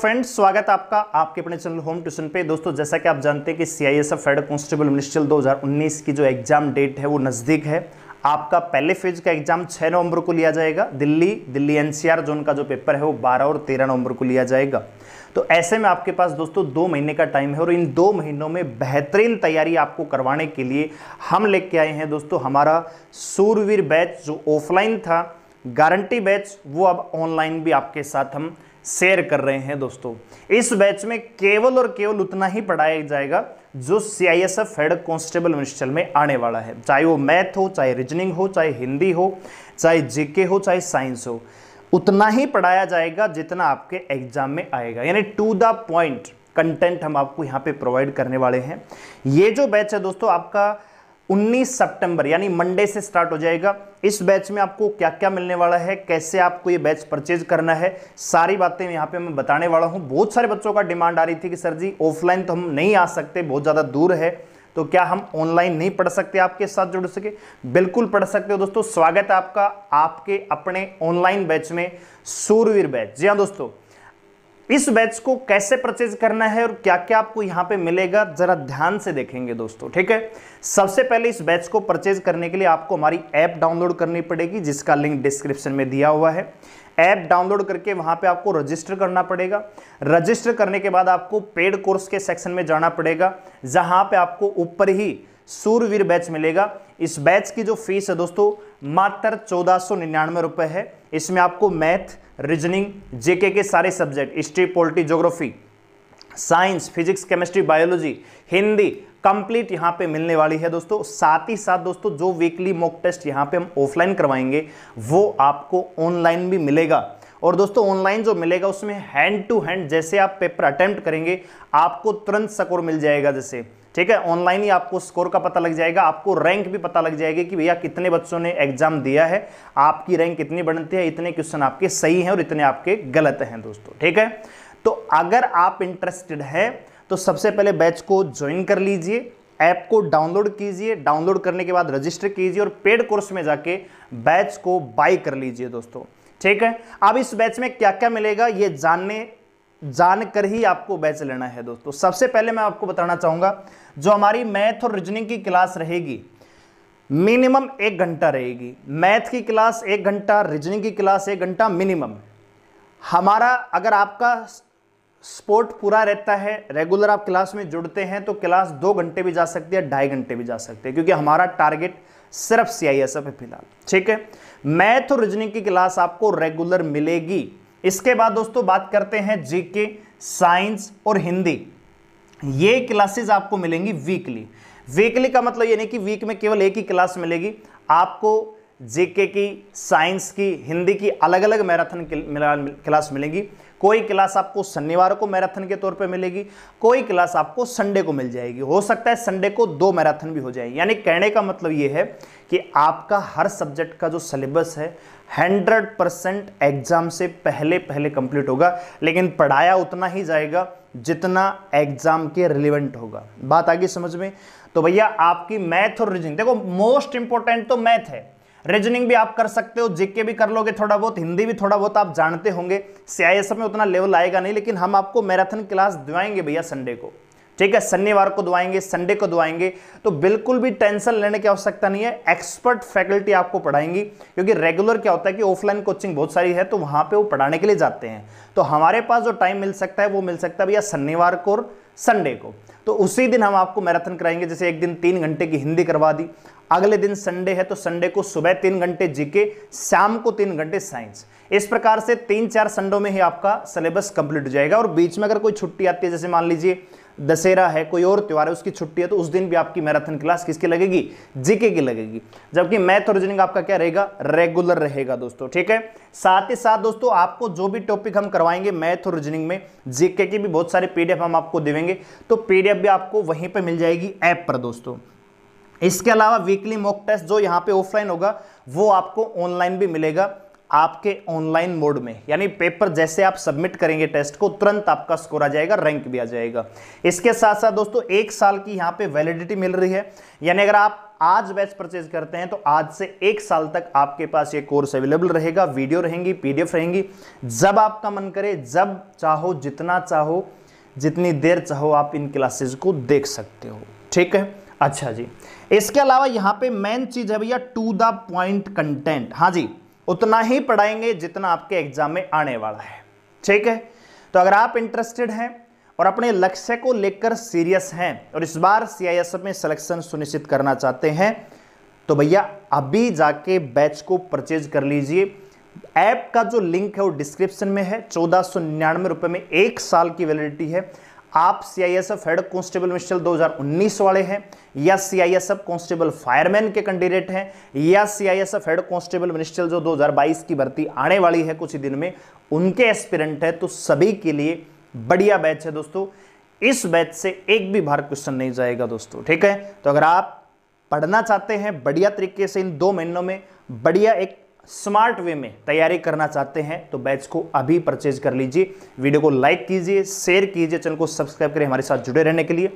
friends स्वागत आपका आपके अपने चैनल होम ट्यूशन पे दोस्तों जैसा कि आप जानते हैं कि C I S F federal constable minister दो की जो एग्जाम डेट है वो नज़दीक है आपका पहले फेज का एग्जाम 6 नवंबर को लिया जाएगा दिल्ली दिल्ली एनसीआर जोन का जो पेपर है वो 12 और 13 नवंबर को लिया जाएगा तो ऐसे में आपके पास दोस्तों दो महीने का टाइम है और इन दो महीनों में बेहतरीन तैयारी आपको करवाने के लिए हम लेके आए हैं दोस्तों हमारा सूरवीर बैच जो ऑफलाइन था गारंटी बैच वो अब ऑनलाइन भी आपके साथ हम शेयर कर रहे हैं दोस्तों इस बैच में केवल और केवल उतना ही पढ़ाया जाएगा जो C I S F head constable minister में आने वाला है चाहे वो मैथ हो चाहे रीजनिंग हो चाहे हिंदी हो चाहे जीके हो चाहे साइंस हो उतना ही पढ़ाया जाएगा जितना आपके एग्जाम में आएगा यानी टू द पॉइंट कंटेंट हम आपको यहाँ पे प्रोवाइड करने वाले हैं ये जो बैच है दोस्तों आपका 19 सितंबर यानी मंडे से स्टार्ट हो जाएगा इस बैच में आपको क्या क्या मिलने वाला है कैसे आपको ये बैच परचेज करना है सारी बातें यहाँ पे मैं बताने वाला हूँ बहुत सारे बच्चों का डिमांड आ रही थी कि सर जी ऑफलाइन तो हम नहीं आ सकते बहुत ज़्यादा दूर है तो क्या हम ऑनलाइन नहीं पढ़ सकते आपके साथ जुड़ सके बिल्कुल पढ़ सकते हो दोस्तों स्वागत है आपका आपके अपने ऑनलाइन बैच में सूरवीर बैच जी हाँ दोस्तों इस बैच को कैसे परचेज करना है और क्या क्या आपको यहाँ पे मिलेगा जरा ध्यान से देखेंगे दोस्तों ठीक है सबसे पहले इस बैच को परचेज करने के लिए आपको हमारी ऐप डाउनलोड करनी पड़ेगी जिसका लिंक डिस्क्रिप्शन में दिया हुआ है ऐप डाउनलोड करके वहां पे आपको रजिस्टर करना पड़ेगा रजिस्टर करने के बाद आपको पेड कोर्स के सेक्शन में जाना पड़ेगा जहां पे आपको ऊपर ही सूरवीर बैच मिलेगा इस बैच की जो फीस है दोस्तों मात्र चौदह सौ निन्यानवे है इसमें आपको मैथ रीजनिंग जेके के सारे subject history polity geography science physics chemistry biology Hindi complete यहाँ पे मिलने वाली है दोस्तों साथ ही साथ दोस्तों जो वीकली मॉक टेस्ट यहाँ पे हम ऑफलाइन करवाएंगे वो आपको ऑनलाइन भी मिलेगा और दोस्तों ऑनलाइन जो मिलेगा उसमें हैंड टू हैंड जैसे आप पेपर अटैम्प्ट करेंगे आपको तुरंत स्कोर मिल जाएगा जैसे ठीक है ऑनलाइन ही आपको स्कोर का पता लग जाएगा आपको रैंक भी पता लग जाएगी कि भैया कितने बच्चों ने एग्जाम दिया है आपकी रैंक कितनी बनती है इतने क्वेश्चन आपके सही हैं और इतने आपके गलत हैं दोस्तों ठीक है तो अगर आप इंटरेस्टेड हैं तो सबसे पहले बैच को ज्वाइन कर लीजिए ऐप को डाउनलोड कीजिए डाउनलोड करने के बाद रजिस्टर कीजिए और पेड कोर्स में जाके बैच को बाय कर लीजिए दोस्तों ठीक है अब इस बैच में क्या क्या मिलेगा ये जानने जानकर ही आपको बैच लेना है दोस्तों सबसे पहले मैं आपको बताना चाहूंगा जो हमारी मैथ और रीजनिंग की क्लास रहेगी मिनिमम एक घंटा रहेगी मैथ की क्लास एक घंटा रीजनिंग की क्लास एक घंटा मिनिमम हमारा अगर आपका स्पोर्ट पूरा रहता है रेगुलर आप क्लास में जुड़ते हैं तो क्लास दो घंटे भी जा सकती है ढाई घंटे भी जा सकते हैं क्योंकि हमारा टारगेट सिर्फ सीआईएसएफ है फिलहाल ठीक है मैथ और रीजनिंग की क्लास आपको रेगुलर मिलेगी इसके बाद दोस्तों बात करते हैं जीके साइंस और हिंदी ये क्लासेस आपको मिलेंगी वीकली वीकली का मतलब ये नहीं कि वीक में केवल एक ही क्लास मिलेगी आपको जीके की साइंस की हिंदी की अलग अलग मैराथन क्लास मिलेंगी कोई क्लास आपको शनिवार को मैराथन के तौर पे मिलेगी कोई क्लास आपको संडे को मिल जाएगी हो सकता है संडे को दो मैराथन भी हो जाए यानी कहने का मतलब ये है कि आपका हर सब्जेक्ट का जो सिलेबस है 100 परसेंट एग्जाम से पहले पहले कंप्लीट होगा लेकिन पढ़ाया उतना ही जाएगा जितना एग्जाम के रिलेवेंट होगा बात आगे समझ में तो भैया आपकी मैथ और रीजनिंग देखो मोस्ट इंपॉर्टेंट तो मैथ है रीजनिंग भी आप कर सकते हो जेके भी कर लोगे थोड़ा बहुत हिंदी भी थोड़ा बहुत आप जानते होंगे सीआईएसएफ में उतना लेवल आएगा नहीं लेकिन हम आपको मैराथन क्लास दुआएंगे भैया संडे को ठीक है शनिवार को दुआएंगे संडे को दुआएंगे तो बिल्कुल भी टेंशन लेने की आवश्यकता नहीं है एक्सपर्ट फैकल्टी आपको पढ़ाएंगी क्योंकि रेगुलर क्या होता है कि ऑफलाइन कोचिंग बहुत सारी है तो वहां पे वो पढ़ाने के लिए जाते हैं तो हमारे पास जो टाइम मिल सकता है वो मिल सकता है भैया शनिवार को और संडे को तो उसी दिन हम आपको मैराथन कराएंगे जैसे एक दिन तीन घंटे की हिंदी करवा दी अगले दिन संडे है तो संडे को सुबह तीन घंटे जीके शाम को तीन घंटे साइंस इस प्रकार से तीन चार संडो में ही आपका सिलेबस कंप्लीट हो जाएगा और बीच में अगर कोई छुट्टी आती है जैसे मान लीजिए दशहरा है कोई और त्यौहार है उसकी छुट्टी है तो उस दिन भी आपकी मैराथन क्लास किसकी लगेगी जीके की लगेगी जबकि मैथ और रीजनिंग आपका क्या रहेगा रेगुलर रहेगा दोस्तों ठीक है साथ ही साथ दोस्तों आपको जो भी टॉपिक हम करवाएंगे मैथ और रीजनिंग में जीके के भी बहुत सारे पीडीएफ हम आपको देवेंगे तो पीडीएफ भी आपको वहीं पर मिल जाएगी ऐप पर दोस्तों इसके अलावा वीकली मॉक टेस्ट जो यहाँ पे ऑफलाइन होगा वो आपको ऑनलाइन भी मिलेगा आपके ऑनलाइन मोड में यानी पेपर जैसे आप सबमिट करेंगे टेस्ट को तुरंत आपका स्कोर आ जाएगा रैंक भी आ जाएगा इसके साथ साथ दोस्तों एक साल की यहाँ पे वैलिडिटी मिल रही है यानी अगर आप आज बैच परचेज करते हैं तो आज से एक साल तक आपके पास ये कोर्स अवेलेबल रहेगा वीडियो रहेंगी पीडीएफ रहेंगी जब आपका मन करे जब चाहो जितना चाहो जितनी देर चाहो आप इन क्लासेज को देख सकते हो ठीक है अच्छा जी इसके अलावा यहां पे मेन चीज़ है भैया टू द पॉइंट कंटेंट हाँ जी उतना ही पढ़ाएंगे जितना आपके एग्जाम में आने वाला है ठीक है तो अगर आप इंटरेस्टेड हैं और अपने लक्ष्य को लेकर सीरियस हैं और इस बार सीआईएसएफ में सिलेक्शन सुनिश्चित करना चाहते हैं तो भैया अभी जाके बैच को परचेज कर लीजिए ऐप का जो लिंक है वो डिस्क्रिप्शन में है चौदह सौ निन्यानवे में एक साल की वैलिडिटी है आप C I S F head constable मिशल 2019 वाले हैं या C I S F constable fireman के कैंडिडेट हैं या C I S F head constable minister जो 2022 की भर्ती आने वाली है कुछ ही दिन में उनके एस्पिरेंट है तो सभी के लिए बढ़िया बैच है दोस्तों इस बैच से एक भी बाहर क्वेश्चन नहीं जाएगा दोस्तों ठीक है तो अगर आप पढ़ना चाहते हैं बढ़िया तरीके से इन दो महीनों में बढ़िया एक स्मार्ट वे में तैयारी करना चाहते हैं तो बैच को अभी परचेज कर लीजिए वीडियो को लाइक कीजिए शेयर कीजिए चैनल को सब्सक्राइब करें हमारे साथ जुड़े रहने के लिए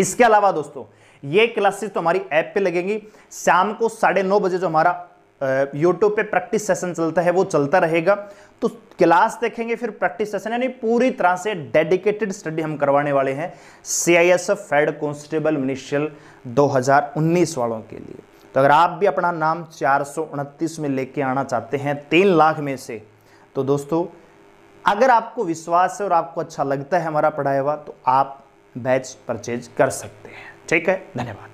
इसके अलावा दोस्तों ये क्लासेस तो हमारी ऐप पे लगेंगी शाम को साढ़े नौ बजे जो हमारा यूट्यूब पे प्रैक्टिस सेशन चलता है वो चलता रहेगा तो क्लास देखेंगे फिर प्रैक्टिस सेशन यानी पूरी तरह से डेडिकेटेड स्टडी हम करवाने वाले हैं सी आई एस एफ फेड कॉन्स्टेबल मिनिशियल दो वालों के लिए तो अगर आप भी अपना नाम चार में लेके आना चाहते हैं तीन लाख में से तो दोस्तों अगर आपको विश्वास है और आपको अच्छा लगता है हमारा पढ़ाया हुआ तो आप बैच परचेज कर सकते हैं ठीक है धन्यवाद